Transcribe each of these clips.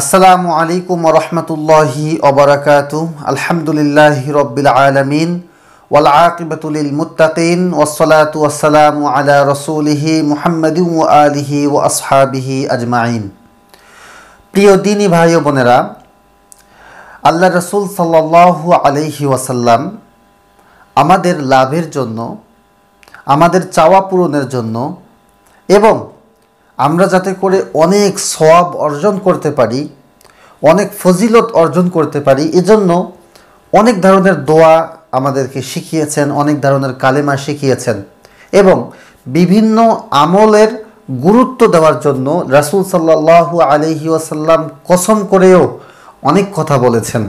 আসসালামু আলাইকুম রহমতুল্লাহি অবরাকাত আলহামদুলিল্লাহ রব্বিল আলমিন ওয়াল আকিবতুলিল মুতাকিন ওসলাত ওয়াসালামু আলা রসুলিহি ওয়া আলিহি ও আসহাবিহি আজমাইন প্রিয় দিনী ভাই ও বোনেরা আল্লাহ রসুল সাল্লাহ আলহি ওয়াসাল্লাম আমাদের লাভের জন্য আমাদের চাওয়া পূরণের জন্য এবং আমরা যাতে করে অনেক সব অর্জন করতে পারি অনেক ফজিলত অর্জন করতে পারি এজন্য অনেক ধরনের দোয়া আমাদেরকে শিখিয়েছেন অনেক ধরনের কালেমা শিখিয়েছেন এবং বিভিন্ন আমলের গুরুত্ব দেওয়ার জন্য রাসুল সাল্লাহ আলহি ওয়াসাল্লাম কসম করেও অনেক কথা বলেছেন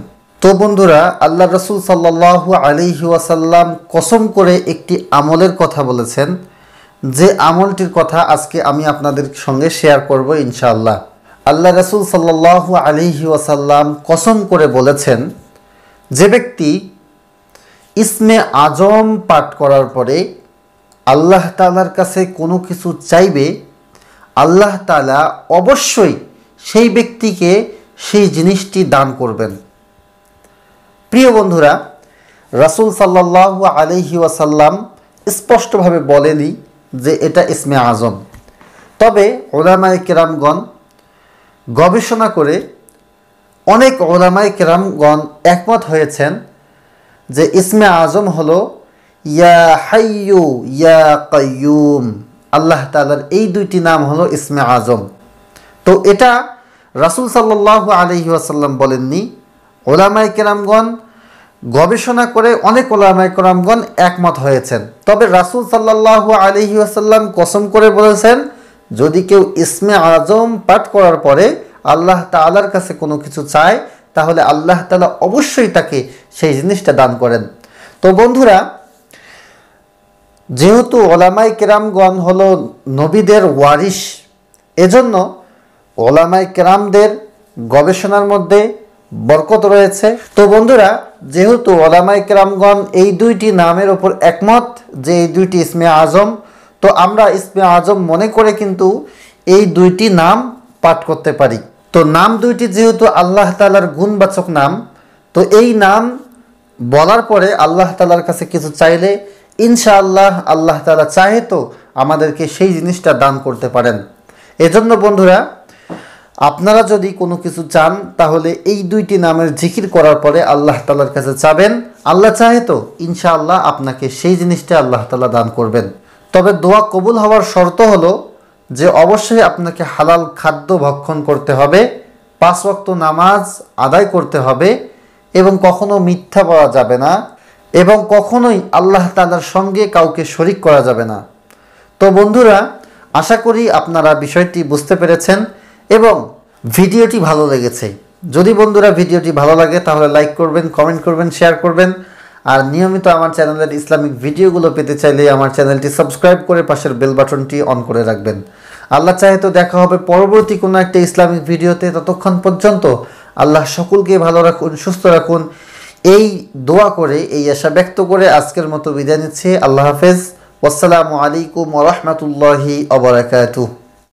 তো বন্ধুরা আল্লাহ রসুল সাল্লাহ আলহি ওয়াসাল্লাম কসম করে একটি আমলের কথা বলেছেন যে আমলটির কথা আজকে আমি আপনাদের সঙ্গে শেয়ার করব ইনশাআল্লাহ আল্লাহ রসুল সাল্লাহ আলিহি ওয়াসাল্লাম কসম করে বলেছেন যে ব্যক্তি ইসমে আজম পাঠ করার পরে আল্লাহ তালার কাছে কোনো কিছু চাইবে আল্লাহ তালা অবশ্যই সেই ব্যক্তিকে সেই জিনিসটি দান করবেন প্রিয় বন্ধুরা রাসুল সাল্লাহ আলিহি ওয়াসাল্লাম স্পষ্টভাবে বলেনি যে এটা ইসমে আজম তবে ওলামাই কেরামগণ গবেষণা করে অনেক ওলামাই কেরামগণ একমত হয়েছেন যে ইসমে আজম হলো ইয়া হাইয়ু ইয়া কয়ুম আল্লাহ তালার এই দুইটি নাম হলো ইসমে আজম তো এটা রাসুল সাল্লাহ আলহি আসাল্লাম বলেননি ওলামাই কেরামগণ গবেষণা করে অনেক ওলামায় করামগণ একমত হয়েছেন তবে রাসুল সাল্লাহ আলহি আসাল্লাম কসম করে বলেছেন যদি কেউ ইসমে আজম পাঠ করার পরে আল্লাহ তালার কাছে কোনো কিছু চায় তাহলে আল্লাহ তালা অবশ্যই তাকে সেই জিনিসটা দান করেন তো বন্ধুরা যেহেতু ওলামাই কেরামগণ হলো নবীদের ওয়ারিশ এজন্য ওলামাই কেরামদের গবেষণার মধ্যে বরকত রয়েছে তো বন্ধুরা যেহেতু ওলামাই কেরামগণ এই দুইটি নামের ওপর একমত যে এই দুইটি ইসমে আজম তো আমরা ইসমে আজম মনে করে কিন্তু এই দুইটি নাম পাঠ করতে পারি তো নাম দুইটি যেহেতু আল্লাহ তালার গুণবাচক নাম তো এই নাম বলার পরে আল্লাহ তালার কাছে কিছু চাইলে ইনশাআল্লাহ আল্লাহ তালা চাহে তো আমাদেরকে সেই জিনিসটা দান করতে পারেন এজন্য বন্ধুরা আপনারা যদি কোনো কিছু চান তাহলে এই দুইটি নামের জিকির করার পরে আল্লাহ তালার কাছে চাবেন আল্লাহ চাহে তো ইনশাআল্লাহ আপনাকে সেই জিনিসটা আল্লাহ তালা দান করবেন তবে দোয়া কবুল হওয়ার শর্ত হলো যে অবশ্যই আপনাকে হালাল খাদ্য ভক্ষণ করতে হবে পাঁচ রক্ত নামাজ আদায় করতে হবে এবং কখনো মিথ্যা বলা যাবে না এবং কখনোই আল্লাহ তালার সঙ্গে কাউকে শরিক করা যাবে না তো বন্ধুরা আশা করি আপনারা বিষয়টি বুঝতে পেরেছেন এবং ভিডিওটি ভালো লেগেছে যদি বন্ধুরা ভিডিওটি ভালো লাগে তাহলে লাইক করবেন কমেন্ট করবেন শেয়ার করবেন আর নিয়মিত আমার চ্যানেলের ইসলামিক ভিডিওগুলো পেতে চাইলে আমার চ্যানেলটি সাবস্ক্রাইব করে পাশের বেল বাটনটি অন করে রাখবেন আল্লাহ চাহে তো দেখা হবে পরবর্তী কোনো একটা ইসলামিক ভিডিওতে ততক্ষণ পর্যন্ত আল্লাহ সকলকে ভালো রাখুন সুস্থ রাখুন এই দোয়া করে এই আশা ব্যক্ত করে আজকের মতো বিদায় নিচ্ছে আল্লাহ হাফেজ আসসালামু আলাইকুম রহমতুল্লাহি অবরাকাতুহ